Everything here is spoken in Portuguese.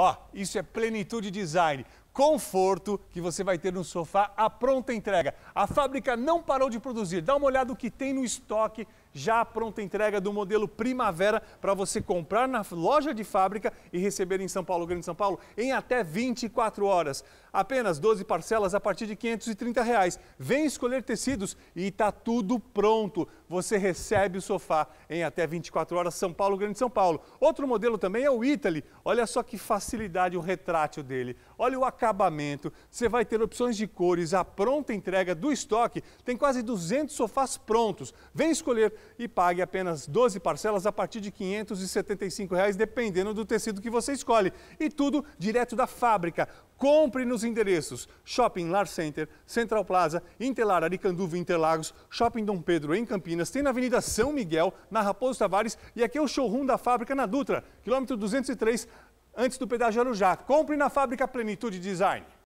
Ó, isso é plenitude design conforto que você vai ter no sofá à pronta entrega. A fábrica não parou de produzir. Dá uma olhada o que tem no estoque já à pronta entrega do modelo Primavera para você comprar na loja de fábrica e receber em São Paulo, Grande São Paulo, em até 24 horas. Apenas 12 parcelas a partir de 530 reais. Vem escolher tecidos e está tudo pronto. Você recebe o sofá em até 24 horas, São Paulo, Grande São Paulo. Outro modelo também é o Italy. Olha só que facilidade o retrátil dele. Olha o acabamento, você vai ter opções de cores, a pronta entrega do estoque. Tem quase 200 sofás prontos. Vem escolher e pague apenas 12 parcelas a partir de R$ 575, reais, dependendo do tecido que você escolhe. E tudo direto da fábrica. Compre nos endereços Shopping Lar Center, Central Plaza, Intelar Aricanduva Interlagos, Shopping Dom Pedro em Campinas, tem na Avenida São Miguel, na Raposo Tavares e aqui é o showroom da fábrica na Dutra, quilômetro 203 antes do pedágio já. Compre na Fábrica Plenitude Design.